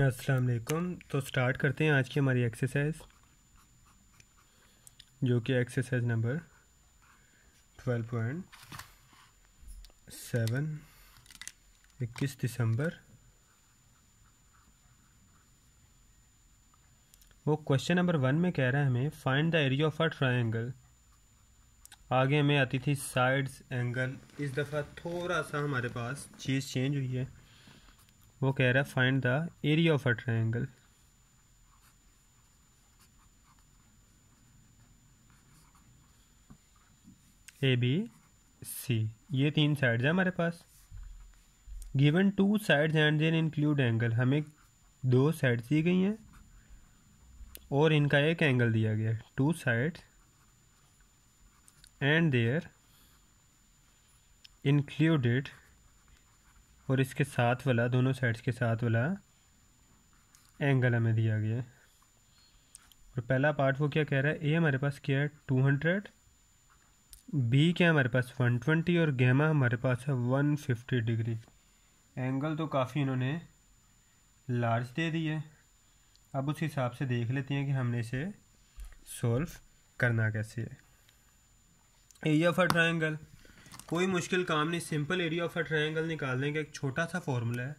अस्सलाम वालेकुम तो स्टार्ट करते हैं आज की हमारी एक्सरसाइज जो कि exercise number twelve point seven इक्कीस दिसंबर वो क्वेश्चन नंबर वन में कह रहा है हमें find the area of a triangle आगे हमें आती थी साइड्स एंगल इस दफ़ा थोड़ा सा हमारे पास चीज़ चेंज हुई है वो कह रहा है find the area of a triangle A B C ये तीन साइड्स हैं हमारे पास given two sides and then include angle हमें दो साइड्स दी गई हैं और इनका एक एंगल दिया गया two sides and their included और इसके साथ वाला दोनों साइड्स के साथ वाला एंगल हमें दिया गया है और पहला पार्ट वो क्या कह रहा है ए हमारे पास क्या है टू हंड्रेड बी क्या हमारे पास वन ट्वेंटी और गैमा हमारे पास है वन फिफ्टी डिग्री एंगल तो काफ़ी इन्होंने लार्ज दे दी है अब उस हिसाब से देख लेते हैं कि हमने इसे सॉल्व करना कैसे है एरिया ऑफ अ ट्रायंगल कोई मुश्किल काम नहीं simple area of a triangle निकालने का एक छोटा सा फार्मूला है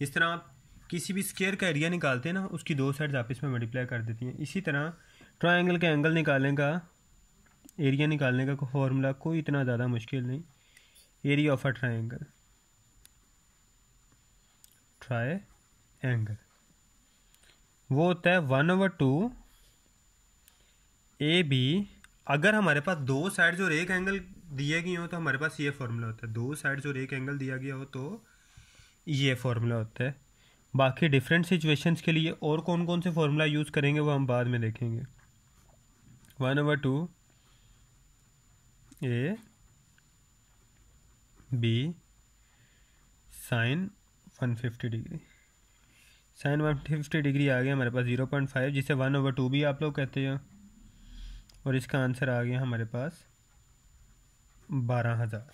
जिस तरह आप किसी भी स्केयर का एरिया निकालते हैं ना उसकी दो साइड्स आपस में मल्टीप्लाई कर देती हैं इसी तरह ट्रायंगल के एंगल निकालने का एरिया निकालने का फार्मूला कोई इतना ज़्यादा मुश्किल नहीं area of a triangle triangle वो होता है one over two A B अगर हमारे पास दो साइड और एक एंगल दिए गए हो तो हमारे पास ये फार्मूला होता है दो साइड्स और एक एंगल दिया गया हो तो ये फार्मूला होता है बाकी डिफरेंट सिचुएशंस के लिए और कौन कौन से फार्मूला यूज़ करेंगे वो हम बाद में देखेंगे one over two A B sine one fifty degree sine one fifty degree आ गया हमारे पास ज़ीरो पॉइंट फाइव जिसे वन ओवर टू भी आप लोग कहते हो और इसका आंसर आ गया हमारे पास बारह हज़ार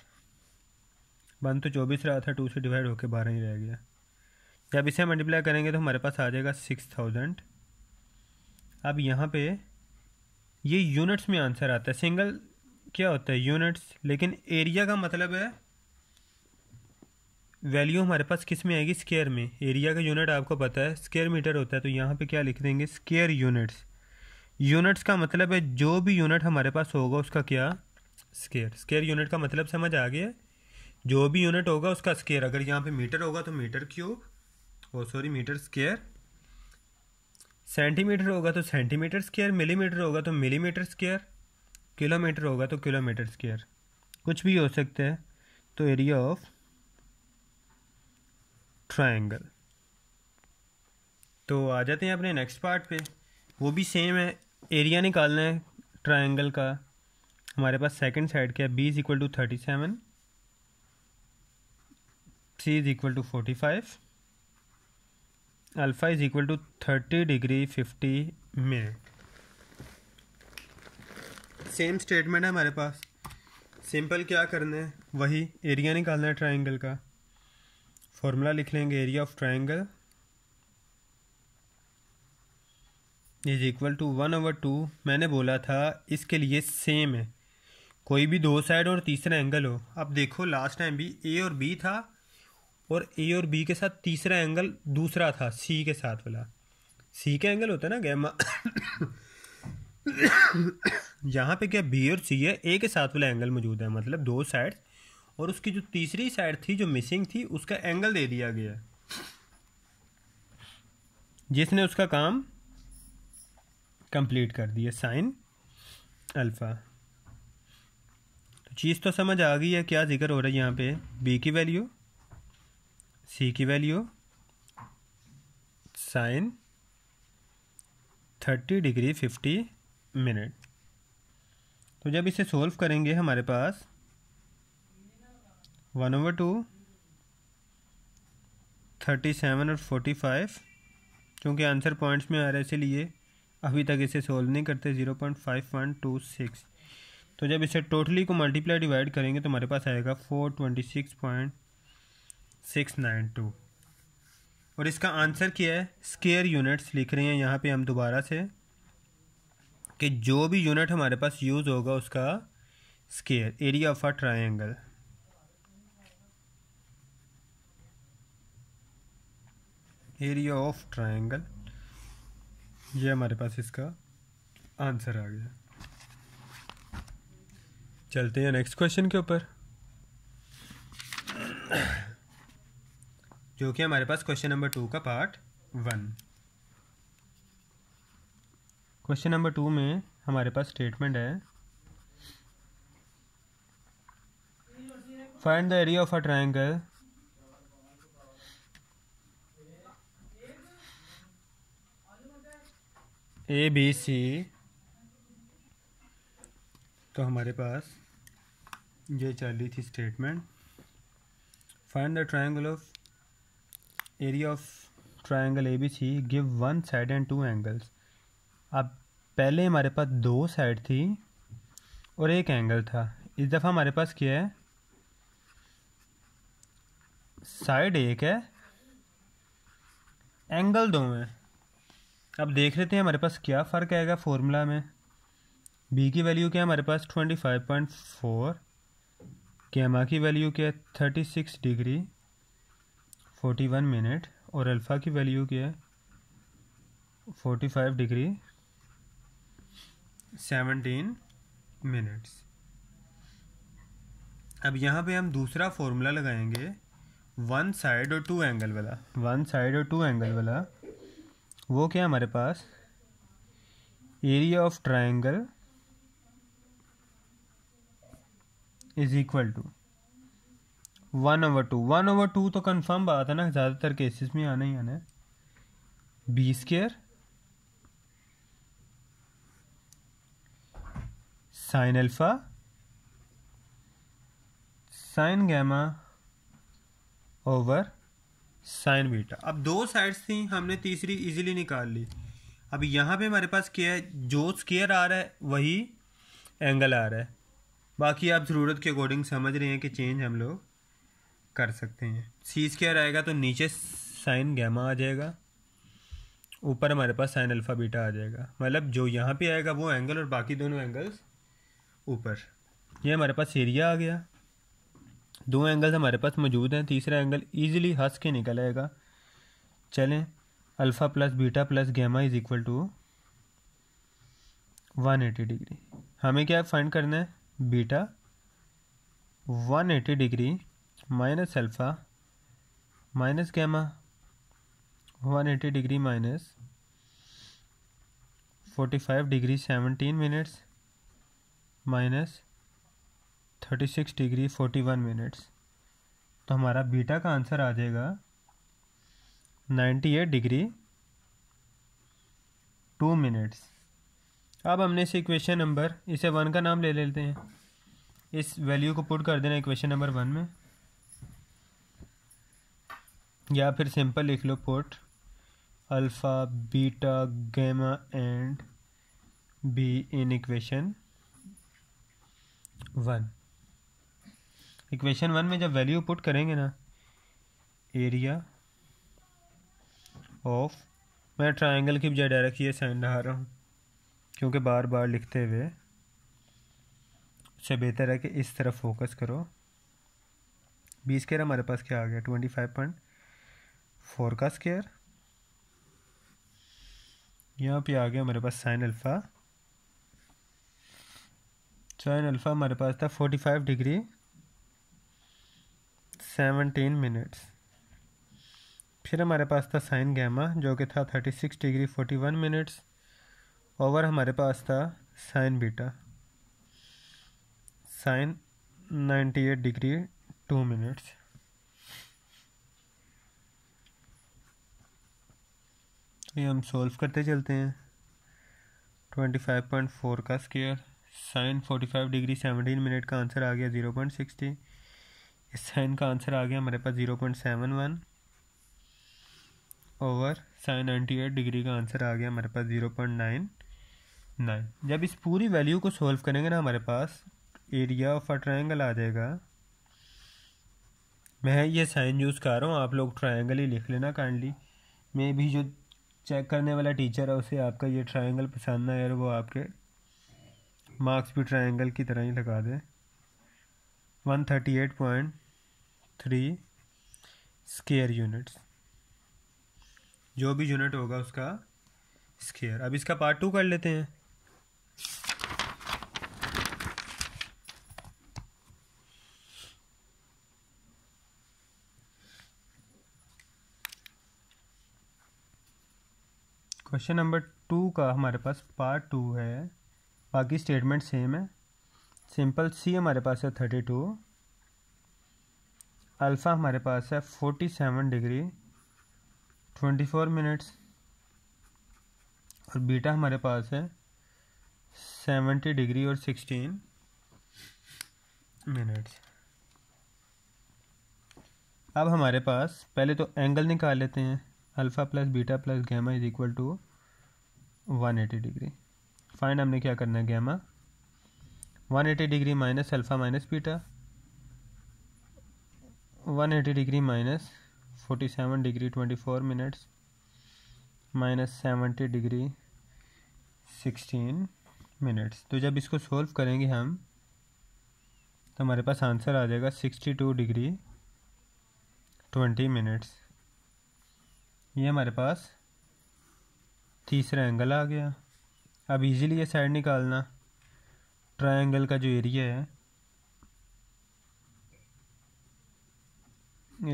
वन तो चौबीस रहा था टू से डिवाइड होकर बारह ही रह गया जब इसे मल्टीप्लाई करेंगे तो हमारे पास आ जाएगा सिक्स थाउजेंड अब यहाँ पे ये यूनिट्स में आंसर आता है सिंगल क्या होता है यूनिट्स लेकिन एरिया का मतलब है वैल्यू हमारे पास किस में आएगी स्केयर में एरिया का यूनिट आपको पता है स्केयर मीटर होता है तो यहाँ पे क्या लिख देंगे स्केयर यूनिट्स यूनिट्स का मतलब है जो भी यूनिट हमारे पास होगा उसका क्या स्केयर स्केयर यूनिट का मतलब समझ आ गया जो भी यूनिट होगा उसका स्केयर अगर यहाँ पे मीटर होगा तो metre cube oh sorry metre square centimetre होगा तो सेंटीमीटर स्केयर मिलीमीटर होगा तो मिलीमीटर स्केयर किलोमीटर होगा तो किलोमीटर स्केयर कुछ भी हो सकता है तो एरिया ऑफ ट्राइंगल तो आ जाते हैं अपने नेक्स्ट पार्ट पे वो भी सेम है एरिया निकालना है ट्राइंगल का हमारे पास सेकंड साइड क्या है B is equal to thirty seven C is equal to forty five alpha is equal to thirty degree fifty minute same statement है हमारे पास सिंपल क्या करना है वही एरिया निकालना है ट्राइंगल का फॉर्मूला लिख लेंगे area of triangle is equal to one over two मैंने बोला था इसके लिए सेम है कोई भी दो साइड और तीसरा एंगल हो अब देखो लास्ट टाइम भी ए और बी था और ए और बी के साथ तीसरा एंगल दूसरा था सी के साथ वाला सी का एंगल होता है ना गैमा यहाँ पे क्या बी और सी है ए के साथ वाला एंगल मौजूद है मतलब दो साइड और उसकी जो तीसरी साइड थी जो मिसिंग थी उसका एंगल दे दिया गया जिसने उसका काम कंप्लीट कर दिया साइन अल्फ़ा चीज़ तो समझ आ गई है क्या जिक्र हो रहा है यहाँ पे बी की वैल्यू सी की value sine thirty degree fifty minute तो जब इसे सोल्व करेंगे हमारे पास one over two thirty seven और फोर्टी फाइव क्योंकि आंसर पॉइंट्स में आ रहा है इसीलिए अभी तक इसे सोल्व नहीं करते zero point five one two six तो जब इसे टोटली को मल्टीप्लाई डिवाइड करेंगे तो हमारे पास आएगा four twenty six point six nine two और इसका आंसर क्या है स्केयर यूनिट्स लिख रहे हैं यहाँ पे हम दोबारा से कि जो भी यूनिट हमारे पास यूज़ होगा उसका square area of a triangle area of triangle ये हमारे पास इसका आंसर आ गया चलते हैं नेक्स्ट क्वेश्चन के ऊपर जो कि हमारे पास क्वेश्चन नंबर टू का part one question number two में हमारे पास स्टेटमेंट है find the area of a triangle A B C तो हमारे पास ये रही थी statement find the triangle of area of triangle A B C give one side and two angles अब पहले हमारे पास दो साइड थी और एक एंगल था इस दफ़ा हमारे पास क्या है साइड एक है एंगल दो हैं अब देख लेते हैं हमारे पास क्या फ़र्क आएगा फॉर्मूला में बी की वैल्यू क्या है हमारे पास twenty five point four gamma की वैल्यू क्या है thirty six degree forty one minute और अल्फ़ा की वैल्यू क्या है forty five degree seventeen minutes अब यहाँ पे हम दूसरा फॉर्मूला लगाएंगे वन साइड और टू एंगल वाला वन साइड और टू एंगल वाला वो क्या हमारे पास area of triangle is equal to one over two one over two तो कंफर्म बात है ना ज़्यादातर केसेस में आना ही आना है B square sine alpha sine gamma over sine beta अब दो साइड्स थी हमने तीसरी इजीली निकाल ली अब यहाँ पे हमारे पास क्या है जो स्केयर आ रहा है वही एंगल आ रहा है बाकी आप ज़रूरत के अकॉर्डिंग समझ रहे हैं कि चेंज हम लोग कर सकते हैं सी स्क्वायर आएगा तो नीचे साइन गैमा आ जाएगा ऊपर हमारे पास साइन अल्फ़ा बीटा आ जाएगा मतलब जो यहाँ पे आएगा वो एंगल और बाकी दोनों एंगल्स ऊपर ये हमारे पास एरिया आ गया दो एंगल्स हमारे पास मौजूद हैं तीसरा एंगल ईजिली हंस के निकल आएगा चलें alpha plus beta plus gamma is equal to one eighty degree हमें क्या फाइंड करना है beta 180 degree minus alpha minus gamma 180 degree minus 45 degree 17 minutes minus 36 degree 41 minutes तो हमारा बीटा का आंसर आ जाएगा 98 डिग्री 2 मिनट्स अब हमने इसे इक्वेशन नंबर इसे वन का नाम ले लेते हैं इस वैल्यू को पुट कर देना इक्वेशन नंबर वन में या फिर सिंपल लिख लो put alpha beta gamma and B in equation one equation one में जब वैल्यू पुट करेंगे ना एरिया ऑफ मैं ट्रायंगल की बजाय डायरेक्ट ये साइन रहा रहा हूँ क्योंकि बार बार लिखते हुए अच्छा बेहतर है कि इस तरफ फोकस करो बी स्केयर हमारे पास क्या आ गया ट्वेंटी फाइव पॉइंट फोर का स्केयर यहाँ पे आ गया हमारे पास साइन अल्फ़ा साइन अल्फ़ा हमारे पास था forty five degree seventeen minutes फिर हमारे पास था साइन गैमा जो कि था thirty six degree forty one minutes over हमारे पास था sine beta sine 98 degree two minutes तो ये हम सॉल्व करते चलते हैं 25.4 का स्केयर साइन 45 डिग्री 17 मिनट का आंसर आ गया 0.60 इस साइन का आंसर आ गया हमारे पास 0.71 ओवर साइन 98 डिग्री का आंसर आ गया हमारे पास 0.9 नाइन जब इस पूरी वैल्यू को सोल्व करेंगे ना हमारे पास एरिया ऑफ अ ट्राइंगल आ जाएगा मैं ये साइन यूज़ कर रहा हूँ आप लोग ट्राइंगल ही लिख लेना काइंडली मे भी जो चेक करने वाला टीचर है उसे आपका ये ट्राइंगल पसंद ना यार वो आपके मार्क्स भी ट्राइंगल की तरह ही लगा दें one thirty eight point three square units जो भी यूनिट होगा उसका स्केयर अब इसका पार्ट टू कर लेते हैं क्वेश्चन नंबर टू का हमारे पास पार्ट टू है बाकी स्टेटमेंट सेम है सिंपल सी हमारे पास है थर्टी टू अल्फ़ा हमारे पास है forty seven degree twenty four minutes और बीटा हमारे पास है सेवेंटी डिग्री और सिक्सटीन मिनट्स अब हमारे पास पहले तो एंगल निकाल लेते हैं alpha plus beta plus gamma is equal to 180 degree find हमने क्या करना है gamma 180 degree minus alpha minus beta 180 degree minus 47 degree 24 minutes minus 70 degree 16 minutes तो जब इसको सोल्व करेंगे हम तो हमारे पास आंसर आ जाएगा 62 डिग्री 20 मिनट्स ये हमारे पास तीसरा एंगल आ गया अब इजीली ये साइड निकालना ट्रायंगल का जो एरिया है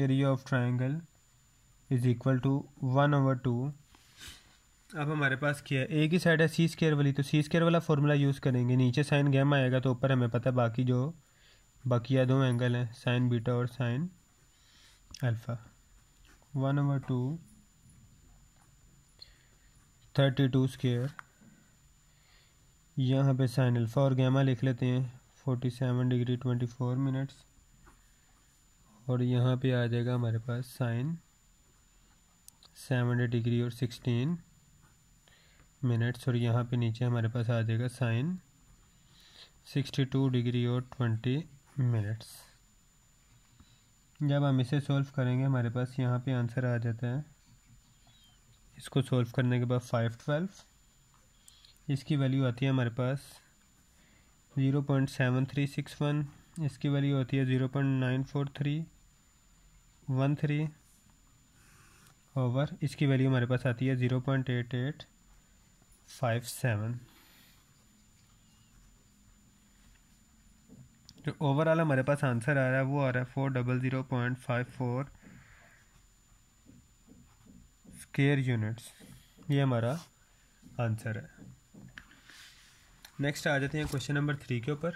area of triangle is equal to one over two अब हमारे पास क्या है एक ही साइड है सी स्केयर वाली तो सी स्केयर वाला फॉर्मूला यूज़ करेंगे नीचे साइन गैमा आएगा तो ऊपर हमें पता है बाकी जो बाकिया दो एंगल हैं साइन बीटा और sine alpha one over two thirty two square यहाँ पे साइन अल्फा और गैमा लिख लेते हैं forty seven degree twenty four minutes और यहाँ पे आ जाएगा हमारे पास साइन सेवन डिग्री और सिक्सटीन मिनट्स और यहाँ पे नीचे हमारे पास आ जाएगा साइन सिक्सटी टू डिग्री और ट्वेंटी मिनट्स जब हम इसे सॉल्व करेंगे हमारे पास यहाँ पे आंसर आ जाता है इसको सॉल्व करने के बाद फाइव ट्वेल्व इसकी वैल्यू आती है हमारे पास zero point seven three six one इसकी वैल्यू आती है zero point nine four three one three over इसकी वैल्यू हमारे पास आती है zero point eight eight five seven जो ओवरऑल हमारे पास आंसर आ रहा है वो आ रहा है four double zero point five four square units ये हमारा आंसर है नेक्स्ट आ जाते हैं क्वेश्चन नंबर थ्री के ऊपर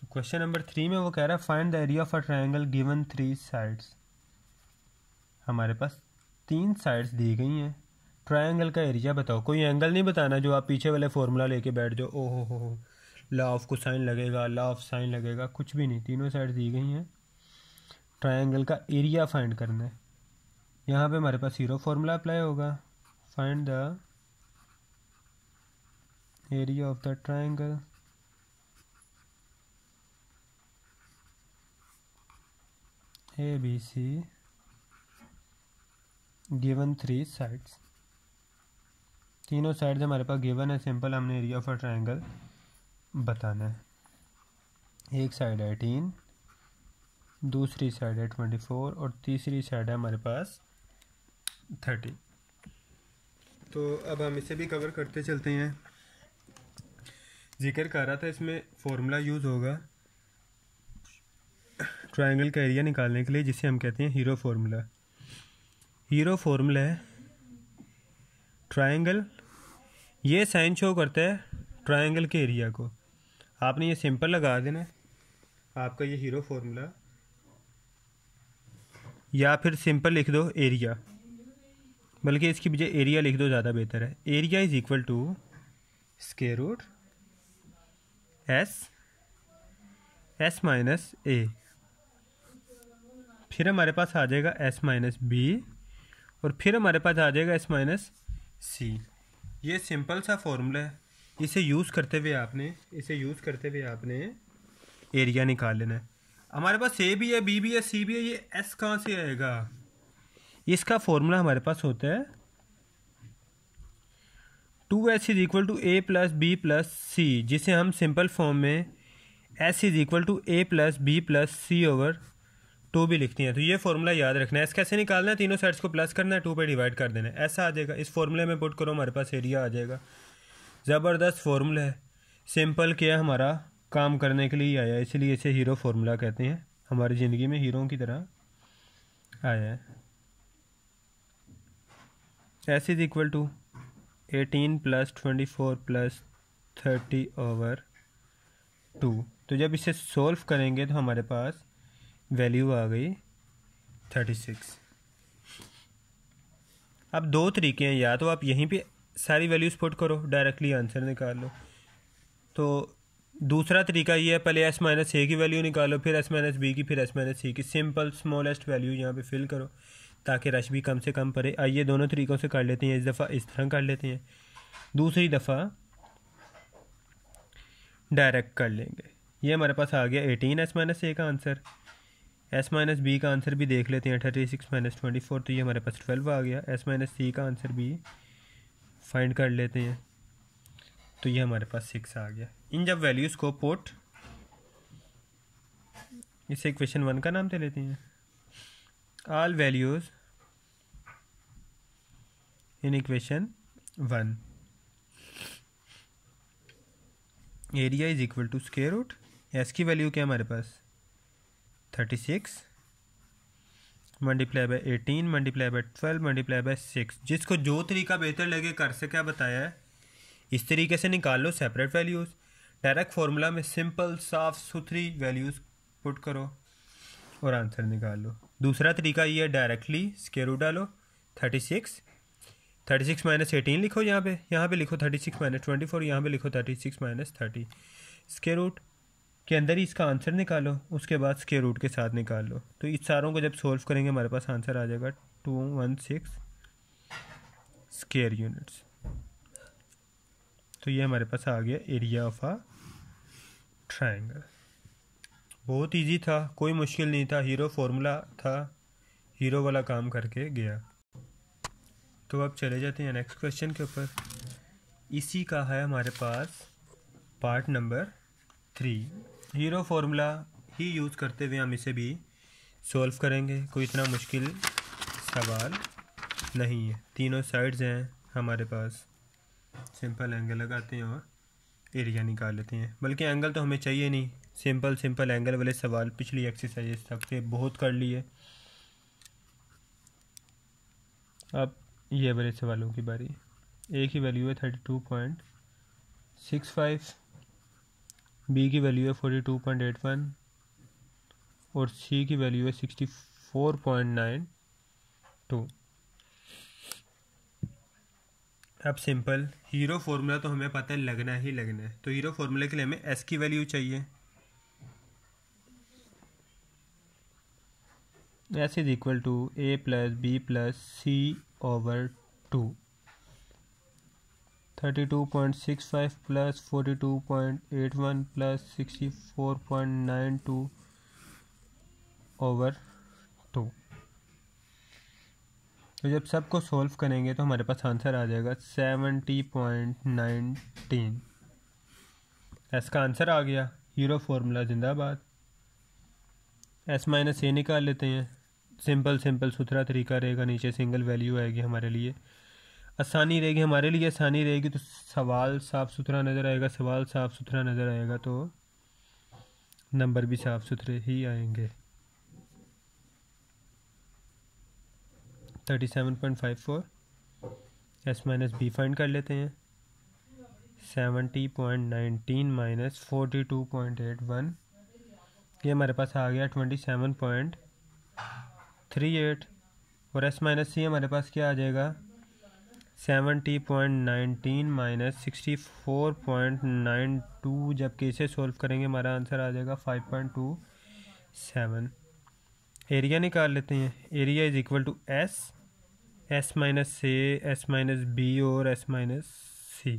तो क्वेश्चन नंबर थ्री में वो कह रहा है find the area of a triangle given three sides हमारे पास तीन साइड्स दी गई हैं ट्रायंगल का एरिया बताओ कोई एंगल नहीं बताना जो आप पीछे वाले फॉर्मूला लेके बैठ जाओ ओ हो हो ला ऑफ को साइन लगेगा ला ऑफ साइन लगेगा कुछ भी नहीं तीनों साइड दी गई हैं ट्रायंगल का एरिया फाइंड करना है यहाँ पे हमारे पास हीरो फार्मूला अप्लाई होगा find the area of the triangle A B C given three sides तीनों साइड्स हमारे पास गिवन है सिंपल हमने एरिया ऑफ अ ट्राइंगल बताना है एक साइड है एटीन दूसरी साइड है ट्वेंटी फोर और तीसरी साइड है हमारे पास थर्टी तो अब हम इसे भी कवर करते चलते हैं जिक्र कर रहा था इसमें फॉर्मूला यूज़ होगा ट्रायंगल का एरिया निकालने के लिए जिसे हम कहते हैं हीरो फार्मूला हीरो फार्मूला है ट्रायंगल ये साइन शो करता है ट्रायंगल के एरिया को आपने ये सिंपल लगा देना आपका ये हीरो फार्मूला या फिर सिंपल लिख दो एरिया बल्कि इसकी बजाय एरिया लिख दो ज़्यादा बेहतर है area is equal to square root S S minus A फिर हमारे पास आ जाएगा एस माइनस बी और फिर हमारे पास आ जाएगा एस माइनस सी ये सिंपल सा फॉर्मूला है इसे यूज़ करते हुए आपने इसे यूज़ करते हुए आपने एरिया निकाल लेना है हमारे पास ए भी है बी भी है सी भी है ये एस कहाँ से आएगा इसका फॉर्मूला हमारे पास होता है two S is equal to A plus B plus C जिसे हम सिंपल फॉर्म में S is equal to A plus B plus C over two भी लिखती हैं तो ये फॉर्मूला याद रखना है एस कैसे निकालना है तीनों साइड्स को प्लस करना है टू पे डिवाइड कर देना है ऐसा आ जाएगा इस फॉर्मूले में पुट करो हमारे पास एरिया आ जाएगा ज़बरदस्त फॉर्मूला है सिंपल क्या हमारा काम करने के लिए आया इसलिए इसे हीरो फार्मूला कहते हैं हमारी ज़िंदगी में हीरो की तरह आया है S is equal to eighteen plus twenty four plus thirty over two तो जब इसे सोल्व करेंगे तो हमारे पास वैल्यू आ गई थर्टी सिक्स अब दो तरीके हैं या तो आप यहीं पे सारी वैल्यूज पुट करो डायरेक्टली आंसर निकाल लो तो दूसरा तरीका ये है पहले एस माइनस ए की वैल्यू निकालो फिर एस माइनस बी की फिर एस माइनस सी की सिंपल स्मॉलेस्ट वैल्यू यहाँ पे फिल करो ताकि रश भी कम से कम पड़े आइए दोनों तरीक़ों से कर लेते हैं इस दफ़ा इस तरह कर लेते हैं दूसरी दफ़ा डायरेक्ट कर लेंगे ये हमारे पास आ गया एटीन एस माइनस ए का आंसर एस माइनस बी का आंसर भी देख लेते हैं thirty six minus twenty four तो ये हमारे पास ट्वेल्व आ गया एस माइनस सी का आंसर भी फाइंड कर लेते हैं तो ये हमारे पास सिक्स आ गया इन जब वैल्यूज़ को पोट इसे इक्वेशन वन का नाम दे लेते हैं all values in equation 1 area is equal to square root S की वैल्यू क्या हमारे पास thirty six multiply by eighteen multiply by twelve multiply by six जिसको जो तरीका बेहतर लगे कर से क्या बताया है इस तरीके से निकाल लो सेपरेट वैल्यूज़ डायरेक्ट फार्मूला में सिंपल साफ सुथरी वैल्यूज़ पुट करो और आंसर निकाल लो दूसरा तरीका ये है डायरेक्टली स्केयर रूट डालो thirty six thirty six minus eighteen लिखो यहाँ पे यहाँ पे लिखो thirty six minus twenty four यहाँ पर लिखो thirty six minus thirty square root के अंदर ही इसका आंसर निकालो उसके बाद स्केयर रूट के साथ निकाल लो तो इस सारों को जब सॉल्व करेंगे हमारे पास आंसर आ जाएगा two one six square units तो ये हमारे पास आ गया एरिया ऑफ आ ट्राइंगल बहुत इजी था कोई मुश्किल नहीं था हीरो फॉर्मूला था हीरो वाला काम करके गया तो अब चले जाते हैं नेक्स्ट क्वेश्चन के ऊपर इसी का है हमारे पास part number three hero formula ही यूज़ करते हुए हम इसे भी सॉल्व करेंगे कोई इतना मुश्किल सवाल नहीं है तीनों साइड्स हैं हमारे पास सिंपल एंगल लगाते हैं और एरिया निकाल लेते हैं बल्कि एंगल तो हमें चाहिए नहीं सिंपल सिंपल एंगल वाले सवाल पिछली एक्सरसाइज तक से बहुत कर लिए अब ये वाले सवालों की बारी ए की वैल्यू है thirty two point six five B की वैल्यू है forty two point eight one और सी की वैल्यू है sixty four point nine two अब सिंपल हीरो फॉर्मूला तो हमें पता है लगना ही लगना है तो हीरो फॉर्मूले के लिए हमें एस की वैल्यू चाहिए S is equal to A plus B plus C over two thirty two point six five plus forty two point eight one plus sixty four point nine two over two तो जब सबको solve करेंगे तो हमारे पास answer आ जाएगा seventy point nineteen इसका आंसर आ गया हीरो फार्मूला जिंदाबाद एस माइनस ए निकाल लेते हैं सिंपल सिंपल सुथरा तरीका रहेगा नीचे सिंगल वैल्यू आएगी हमारे लिए आसानी रहेगी हमारे लिए आसानी रहेगी तो सवाल साफ़ सुथरा नज़र आएगा सवाल साफ़ सुथरा नज़र आएगा तो नंबर भी साफ़ सुथरे ही आएंगे thirty seven point five four S minus B find कर लेते हैं seventy point nineteen minus forty two point eight one ये हमारे पास आ गया twenty seven point three eight और एस माइनस सी हमारे पास क्या आ जाएगा seventy point nineteen minus sixty four point nine two जबकि इसे सॉल्व करेंगे हमारा आंसर आ जाएगा five point two seven area निकाल लेते हैं area is equal to S S minus A S minus B और एस माइनस सी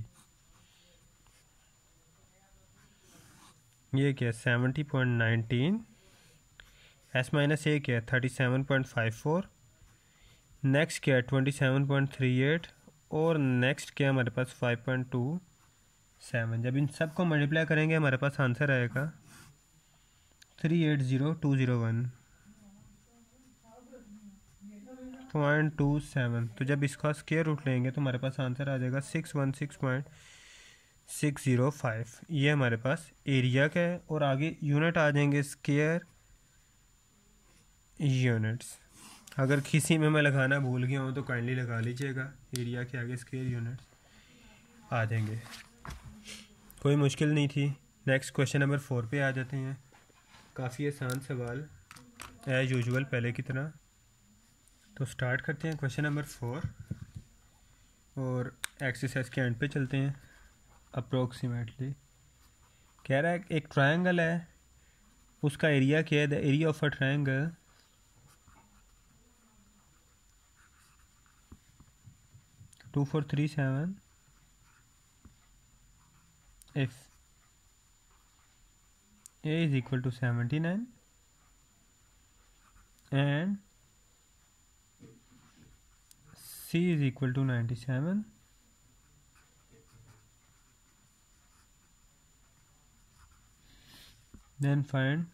ये क्या है seventy point nineteen S minus A क्या है thirty seven point five four next क्या है twenty seven point three eight और next क्या हमारे पास फाइव पॉइंट टू सेवन जब इन सब को मल्टीप्लाई करेंगे हमारे पास आंसर आएगा three eight zero two zero one point two seven तो जब इसका स्केयर रूट लेंगे तो हमारे पास आंसर आ जाएगा six one six point six zero five ये हमारे पास एरिया का है और आगे यूनिट आ जाएंगे स्केयर यूनिट्स अगर किसी में मैं लगाना भूल गया हूँ तो काइंडली लगा लीजिएगा एरिया के आगे स्केयर यूनिट्स आ जाएंगे कोई मुश्किल नहीं थी नेक्स्ट क्वेश्चन नंबर फोर पे आ जाते हैं काफ़ी आसान सवाल एज यूजल पहले की तरह तो स्टार्ट करते हैं क्वेश्चन नंबर फोर और एक्सरसाइज के एंड पे चलते हैं अप्रोक्सीमेटली कह रहा है एक ट्रायंगल है उसका एरिया क्या है the area of a triangle two four three seven A is equal to seventy nine and C is equal to 97 then find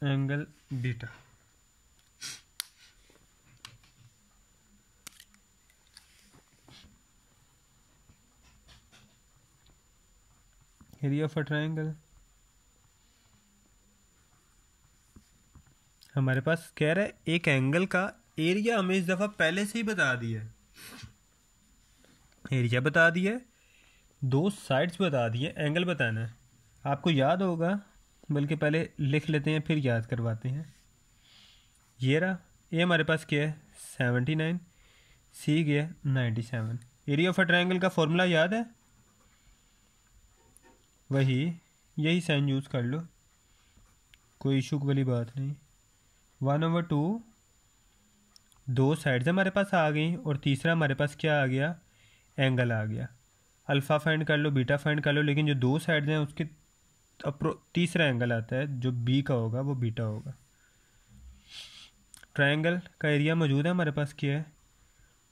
angle beta area of a triangle हमारे पास कह रहा है एक एंगल का एरिया हमें इस दफ़ा पहले से ही बता दिया है एरिया बता दिया दो साइड्स बता दिए एंगल बताना है आपको याद होगा बल्कि पहले लिख लेते हैं फिर याद करवाते हैं ये रहा ये हमारे पास क्या है सेवेंटी नाइन सी गया ninety seven area of a triangle का फॉर्मूला याद है वही यही साइन यूज़ कर लो कोई इशू वाली बात नहीं वन ओवर टू दो साइड्स हमारे पास आ गई और तीसरा हमारे पास क्या आ गया एंगल आ गया अल्फ़ा फाइंड कर लो बीटा फाइंड कर लो लेकिन जो दो साइड्स हैं उसके अप्रो तीसरा एंगल आता है जो बी का होगा वो बीटा होगा ट्रायंगल का एरिया मौजूद है हमारे पास क्या है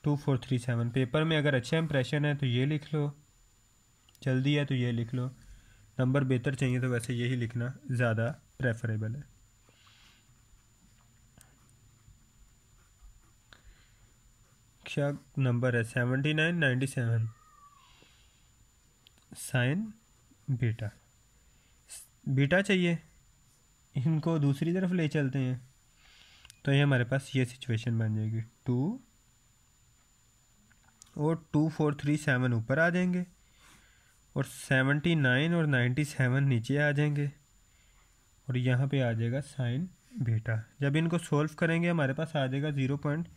two four three seven paper में अगर अच्छा इंप्रेशन है तो ये लिख लो जल्दी है तो ये लिख लो नंबर बेहतर चाहिए तो वैसे यही लिखना ज़्यादा प्रेफरेबल है क्या नंबर है seventy nine ninety seven sine beta beta चाहिए इनको दूसरी तरफ ले चलते हैं तो ये हमारे पास ये सिचुएशन बन जाएगी टू और टू फोर थ्री सेवन ऊपर आ जाएंगे और सेवेंटी नाइन और नाइन्टी सेवन नीचे आ जाएंगे और यहाँ पे आ जाएगा साइन बीटा जब इनको सॉल्व करेंगे हमारे पास आ जाएगा zero point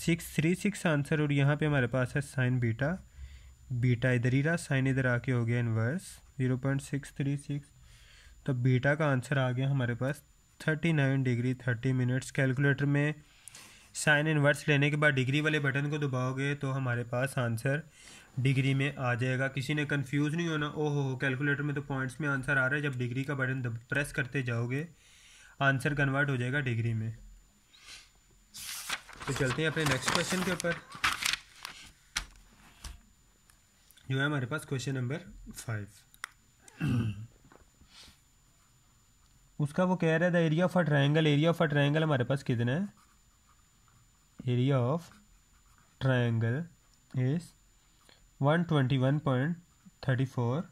six three six answer और यहाँ पे हमारे पास है साइन बीटा बीटा इधर ही रहा साइन इधर आके हो गया inverse zero point six three six तो बीटा का आंसर आ गया हमारे पास thirty nine degree thirty minutes calculator में साइन इन्वर्स लेने के बाद डिग्री वाले बटन को दबाओगे तो हमारे पास आंसर डिग्री में आ जाएगा किसी ने कन्फ्यूज़ नहीं होना ओहो हो कैलकुलेटर में तो पॉइंट्स में आंसर आ रहा है जब डिग्री का बटन प्रेस करते जाओगे आंसर कन्वर्ट हो जाएगा डिग्री में तो चलते हैं अपने नेक्स्ट क्वेश्चन के ऊपर जो है हमारे पास क्वेश्चन नंबर फाइव उसका वो कह रहा है the area of a triangle area of a triangle हमारे पास कितना है area of triangle is one twenty one point thirty four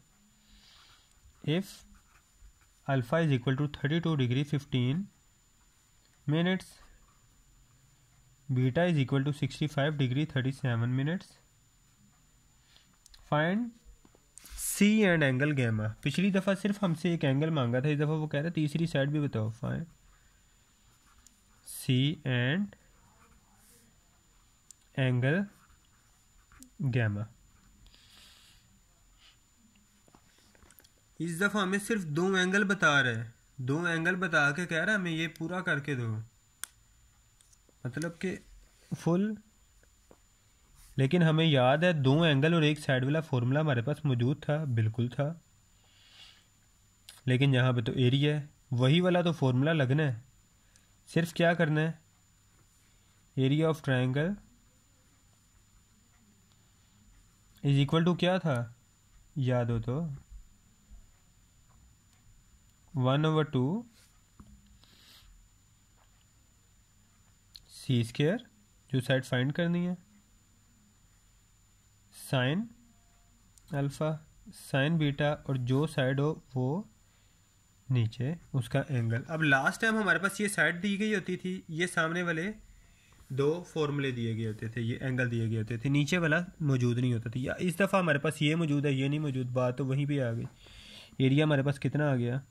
alpha is equal to thirty 32 degree 15 minutes beta is equal to sixty five degree thirty seven minutes find C and angle gamma पिछली दफ़ा सिर्फ हमसे एक angle मांगा था इस दफ़ा वो कह रहा है तीसरी साइड भी बताओ find C and angle gamma इस दफ़ा हमें सिर्फ दो एंगल बता रहे हैं दो एंगल बता के कह रहा है हमें ये पूरा करके दो मतलब कि फुल लेकिन हमें याद है दो एंगल और एक साइड वाला फार्मूला हमारे पास मौजूद था बिल्कुल था लेकिन यहाँ पे तो एरिया है वही वाला तो फार्मूला लगना है सिर्फ क्या करना है area of triangle is equal to क्या था याद हो तो one over two C square जो साइड फाइंड करनी है साइन अल्फ़ा साइन बीटा और जो साइड हो वो नीचे उसका एंगल अब लास्ट टाइम हमारे पास ये साइड दी गई होती थी ये सामने वाले दो फॉर्मूले दिए गए होते थे ये एंगल दिए गए होते थे नीचे वाला मौजूद नहीं होता था या इस दफ़ा हमारे पास ये मौजूद है ये नहीं मौजूद बात तो वहीं भी आ गई एरिया हमारे पास कितना आ गया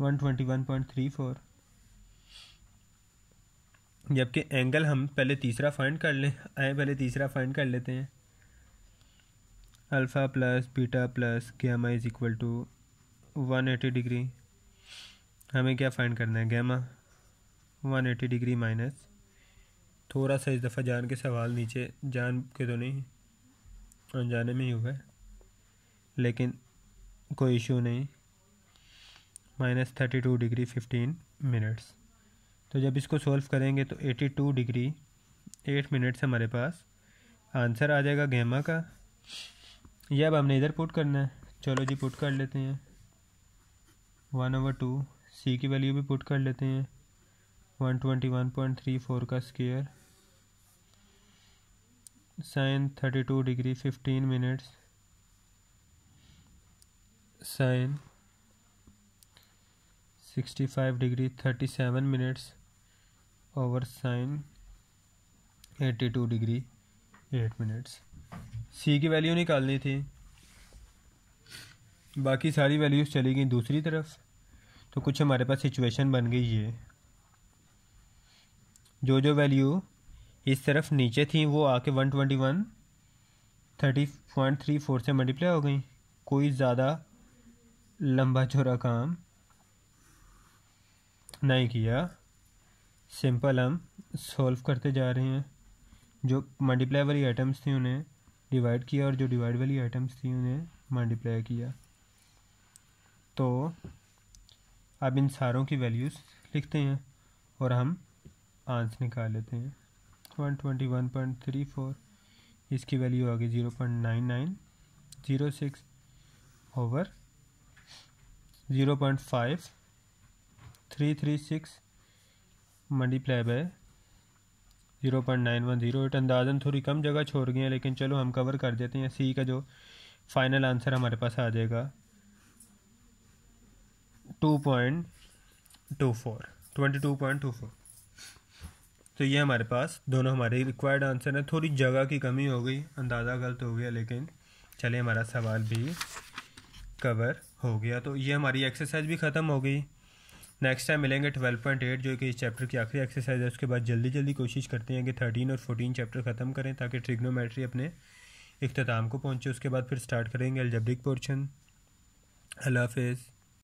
one twenty one point three four जबकि एंगल हम पहले तीसरा फाइंड कर लें आए पहले तीसरा फाइंड कर लेते हैं alpha plus beta plus gamma is equal to one eighty degree हमें क्या फाइंड करना है gamma one eighty degree minus थोड़ा सा इस दफ़ा जान के सवाल नीचे जान के तो नहीं अनजाने में ही हुआ है लेकिन कोई इशू नहीं minus thirty two degree fifteen minutes तो जब इसको सॉल्व करेंगे तो 82 डिग्री 8 मिनट्स हमारे पास आंसर आ जाएगा गेमा का यह अब हमने इधर पुट करना है चलो जी पुट कर लेते हैं वन ओवर टू सी की वैल्यू भी पुट कर लेते हैं one twenty one point three four का square sine thirty two degree fifteen minutes sine sixty five degree thirty seven minutes over sine two degree eight minutes C की value निकालनी थी बाकी सारी वैल्यूज़ चली गई दूसरी तरफ तो कुछ हमारे पास सिचुएशन बन गई ये जो जो वैल्यू इस तरफ नीचे थी वो आके one twenty one thirty point three four से मल्टीप्लाई हो गई कोई ज़्यादा लंबा चौरा काम नहीं किया सिंपल हम सॉल्व करते जा रहे हैं जो मल्टीप्लाई वाली आइटम्स थी उन्हें डिवाइड किया और जो डिवाइड वाली आइटम्स थी उन्हें मल्टीप्लाई किया तो अब इन सारों की वैल्यूज़ लिखते हैं और हम आंसर निकाल लेते हैं one twenty one point three four इसकी वैल्यू आ गई zero point nine nine zero six over zero point five three three six multiply by zero point nine one zero eight अंदाजन थोड़ी कम जगह छोड़ गई है लेकिन चलो हम कवर कर देते हैं सी का जो फाइनल आंसर हमारे पास आ जाएगा two point two four twenty two point two four तो ये हमारे पास दोनों हमारे रिक्वायर्ड आंसर हैं थोड़ी जगह की कमी हो गई अंदाज़ा गलत हो गया लेकिन चले हमारा सवाल भी कवर हो गया तो ये हमारी एक्सरसाइज भी ख़त्म हो गई नेक्स्ट टाइम मिलेंगे एट जो कि इस चैप्टर की आखिरी एक्सरसाइज है उसके बाद जल्दी जल्दी कोशिश करते हैं कि थर्टीन और फोटीन चैप्टर ख़त्म करें ताकि ट्रिग्नोमेट्री अपने अख्ताम को पहुँचे उसके बाद फिर स्टार्ट करेंगे अलजब्रिक पोर्शन अल्लाह हाफिज़